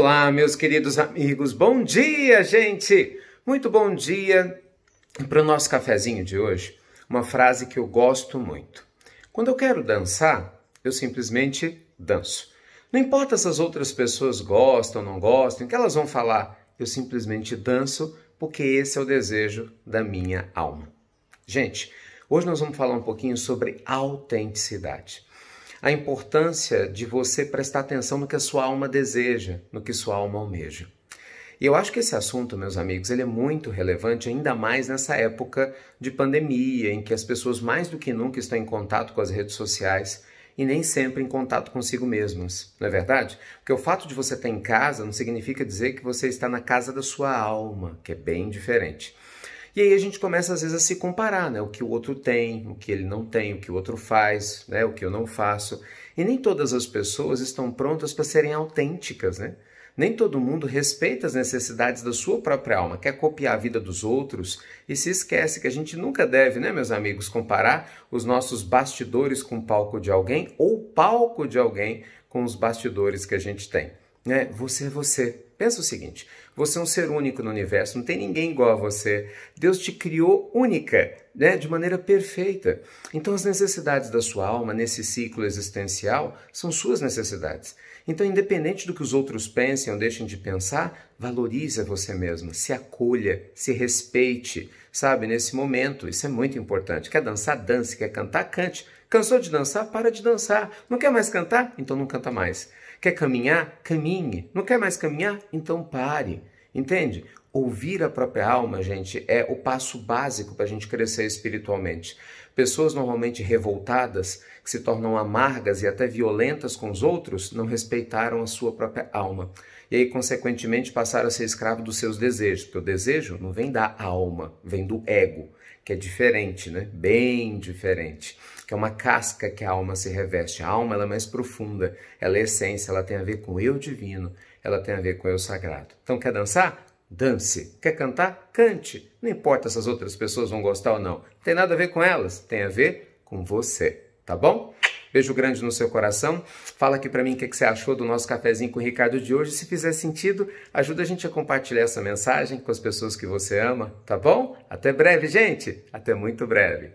Olá, meus queridos amigos. Bom dia, gente. Muito bom dia para o nosso cafezinho de hoje. Uma frase que eu gosto muito. Quando eu quero dançar, eu simplesmente danço. Não importa se as outras pessoas gostam ou não gostam, o que elas vão falar, eu simplesmente danço porque esse é o desejo da minha alma. Gente, hoje nós vamos falar um pouquinho sobre autenticidade a importância de você prestar atenção no que a sua alma deseja, no que sua alma almeja. E eu acho que esse assunto, meus amigos, ele é muito relevante, ainda mais nessa época de pandemia, em que as pessoas mais do que nunca estão em contato com as redes sociais e nem sempre em contato consigo mesmas, não é verdade? Porque o fato de você estar em casa não significa dizer que você está na casa da sua alma, que é bem diferente. E aí a gente começa às vezes a se comparar, né? O que o outro tem, o que ele não tem, o que o outro faz, né? O que eu não faço. E nem todas as pessoas estão prontas para serem autênticas, né? Nem todo mundo respeita as necessidades da sua própria alma, quer copiar a vida dos outros e se esquece que a gente nunca deve, né, meus amigos, comparar os nossos bastidores com o palco de alguém ou o palco de alguém com os bastidores que a gente tem. Né? Você é você. Pensa o seguinte: você é um ser único no universo, não tem ninguém igual a você. Deus te criou única, né? de maneira perfeita. Então, as necessidades da sua alma nesse ciclo existencial são suas necessidades. Então, independente do que os outros pensem ou deixem de pensar, valorize você mesmo, se acolha, se respeite, sabe? Nesse momento, isso é muito importante. Quer dançar? Dance. Quer cantar? Cante. Cansou de dançar? Para de dançar. Não quer mais cantar? Então não canta mais. Quer caminhar? Caminhe. Não quer mais caminhar? Então pare. Entende? Ouvir a própria alma, gente, é o passo básico para a gente crescer espiritualmente. Pessoas normalmente revoltadas, que se tornam amargas e até violentas com os outros, não respeitaram a sua própria alma. E aí, consequentemente, passaram a ser escravo dos seus desejos, porque o desejo não vem da alma, vem do ego, que é diferente, né? Bem diferente. Que é uma casca que a alma se reveste. A alma ela é mais profunda, ela é essência, ela tem a ver com o eu divino, ela tem a ver com o eu sagrado. Então, quer dançar? dance. Quer cantar? Cante. Não importa se as outras pessoas vão gostar ou não. Não tem nada a ver com elas, tem a ver com você, tá bom? Beijo grande no seu coração. Fala aqui para mim o que, que você achou do nosso cafezinho com o Ricardo de hoje. Se fizer sentido, ajuda a gente a compartilhar essa mensagem com as pessoas que você ama, tá bom? Até breve, gente. Até muito breve.